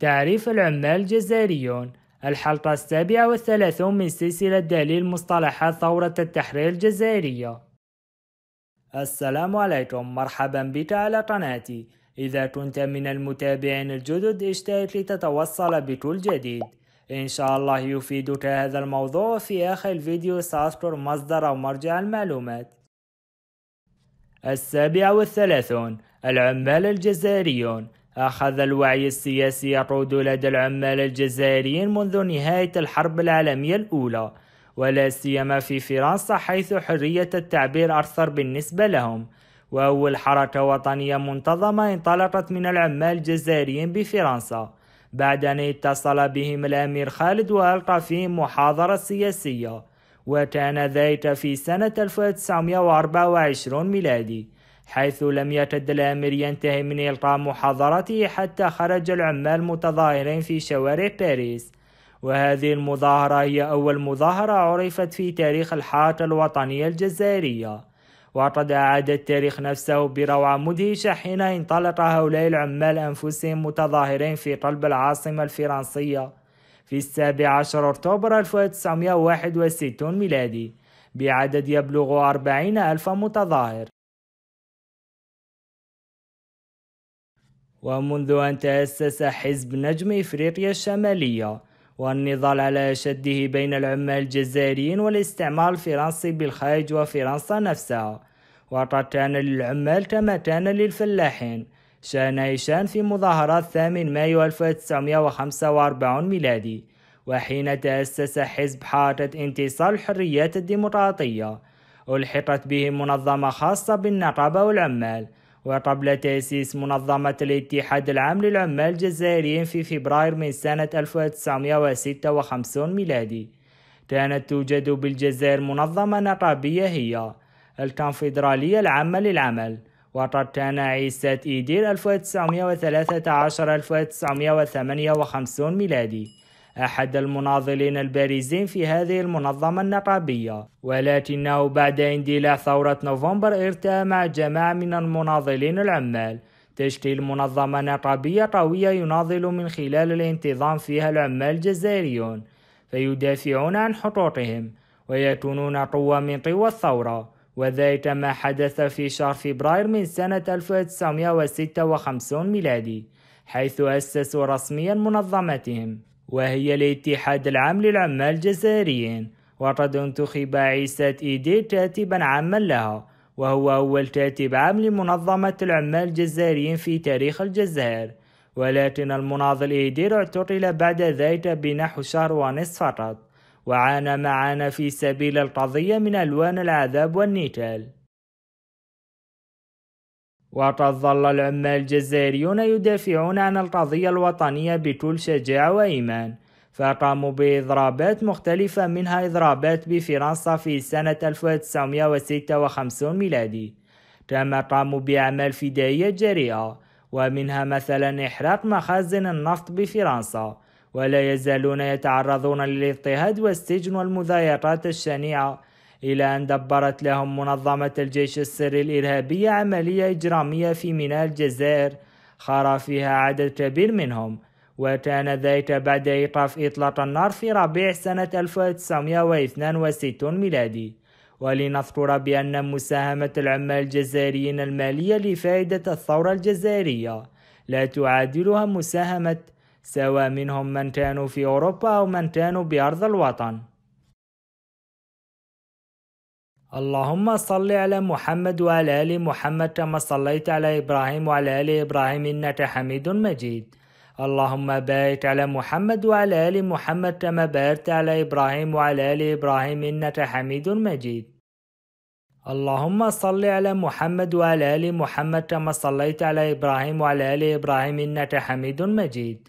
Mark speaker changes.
Speaker 1: تعريف العمال الجزائريون الحلقة السابعة والثلاثون من سلسلة دليل مصطلحات ثورة التحرير الجزائرية السلام عليكم مرحبا بك على قناتي إذا كنت من المتابعين الجدد اشترك لتتوصل بكل جديد إن شاء الله يفيدك هذا الموضوع في آخر الفيديو سأذكر مصدر أو مرجع المعلومات السابعة والثلاثون العمال الجزائريون أخذ الوعي السياسي يقود لدى العمال الجزائريين منذ نهاية الحرب العالمية الأولى ولا سيما في فرنسا حيث حرية التعبير أكثر بالنسبة لهم وأول حركة وطنية منتظمة انطلقت من العمال الجزائريين بفرنسا بعد أن اتصل بهم الأمير خالد وألقى فيهم محاضرة سياسية وكان ذلك في سنة 1924 ميلادي حيث لم يكد الأمر ينتهي من إلقاء محاضرته حتى خرج العمال متظاهرين في شوارع باريس وهذه المظاهرة هي أول مظاهرة عرفت في تاريخ الحركة الوطنية الجزائرية وقد أعاد التاريخ نفسه بروعة مدهشة حين انطلق هؤلاء العمال أنفسهم متظاهرين في قلب العاصمة الفرنسية في السابع عشر أكتوبر 1961 ميلادي بعدد يبلغ أربعين ألف متظاهر ومنذ أن تأسس حزب نجم إفريقيا الشمالية والنضال على أشده بين العمال الجزائريين والاستعمار الفرنسي بالخارج وفرنسا نفسها وقد كان للعمال كما كان للفلاحين شان إيشان في مظاهرات 8 مايو 1945 ميلادي وحين تأسس حزب حركة انتصار الحريات الديمقراطية ألحقت به منظمة خاصة بالنقابة والعمال وقبل تأسيس منظمة الاتحاد العام للعمال الجزائريين في فبراير من سنة 1956 ميلادي كانت توجد بالجزائر منظمة نقابية هي الكونفدرالية العامة للعمل وقد كان عيسى إيدير 1913 1958 ميلادي أحد المناضلين البارزين في هذه المنظمة النقابية ولكنه بعد اندلاع ثورة نوفمبر ارتأى مع جماعة من المناضلين العمال تشكيل منظمة نقابية قوية يناضل من خلال الانتظام فيها العمال الجزائريون فيدافعون عن حقوقهم ويكونون قوة من قوى الثورة وذلك ما حدث في شهر فبراير من سنة 1956 ميلادي حيث أسسوا رسميا منظمتهم وهي الاتحاد العام للعمال الجزائريين وقد انتخب عيسى إيدي كاتبا عاما لها وهو أول كاتب عام لمنظمة العمال الجزائريين في تاريخ الجزائر ولكن المناضل إيدير اعتقل بعد ذلك بنحو شهر ونصف فقط وعانى معانا في سبيل القضية من ألوان العذاب والنيتال وتظل العمال الجزائريون يدافعون عن القضية الوطنية بكل شجاعة وإيمان فقاموا بإضرابات مختلفة منها إضرابات بفرنسا في سنة 1956 ميلادي كما قاموا بأعمال فدائية جريئة ومنها مثلا إحراق مخازن النفط بفرنسا ولا يزالون يتعرضون للاضطهاد والسجن والمضايقات الشنيعة إلى أن دبرت لهم منظمة الجيش السري الإرهابية عملية إجرامية في ميناء الجزائر خار فيها عدد كبير منهم وكان ذلك بعد إيقاف إطلاق النار في ربيع سنة 1962 ميلادي ولنذكر بأن مساهمة العمال الجزائريين المالية لفائدة الثورة الجزائرية لا تعادلها مساهمة سواء منهم من كانوا في أوروبا أو من كانوا بأرض الوطن اللهم صل على محمد وعلى آل محمد كما صليت على إبراهيم وعلى آل إبراهيم إنك حميد مجيد اللهم بارك على محمد وعلى آل محمد كما باركت على إبراهيم وعلى آل إبراهيم إنك حميد مجيد اللهم صل على محمد وعلى آل محمد كما صليت على إبراهيم وعلى آل إبراهيم إنك حميد مجيد